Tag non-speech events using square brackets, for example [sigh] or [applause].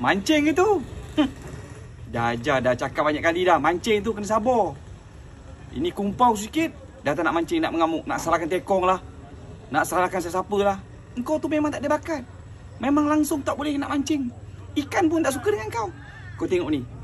Mancing itu. [laughs] dah ajar, dah cakap banyak kali dah. Mancing tu kena sabar. Ini kumpau sikit. Dah tak nak mancing, nak mengamuk. Nak salahkan tekong lah. Nak salahkan sesiapa lah. Engkau tu memang tak ada bakat. Memang langsung tak boleh nak mancing. Ikan pun tak suka dengan kau. Kau tengok ni.